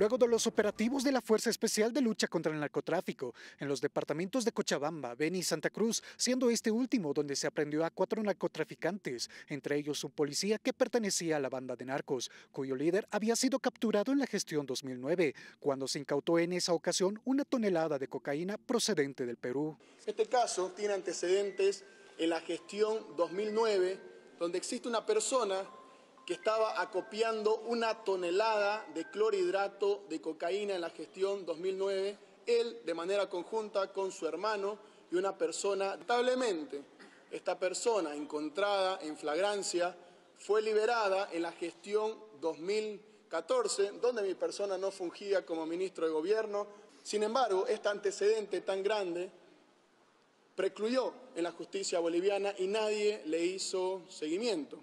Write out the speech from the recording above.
Luego de los operativos de la Fuerza Especial de Lucha contra el Narcotráfico en los departamentos de Cochabamba, Beni y Santa Cruz, siendo este último donde se aprendió a cuatro narcotraficantes, entre ellos un policía que pertenecía a la banda de narcos, cuyo líder había sido capturado en la gestión 2009, cuando se incautó en esa ocasión una tonelada de cocaína procedente del Perú. Este caso tiene antecedentes en la gestión 2009, donde existe una persona que estaba acopiando una tonelada de clorhidrato de cocaína en la gestión 2009, él de manera conjunta con su hermano y una persona. Lamentablemente, esta persona encontrada en flagrancia fue liberada en la gestión 2014, donde mi persona no fungía como ministro de Gobierno. Sin embargo, este antecedente tan grande precluyó en la justicia boliviana y nadie le hizo seguimiento.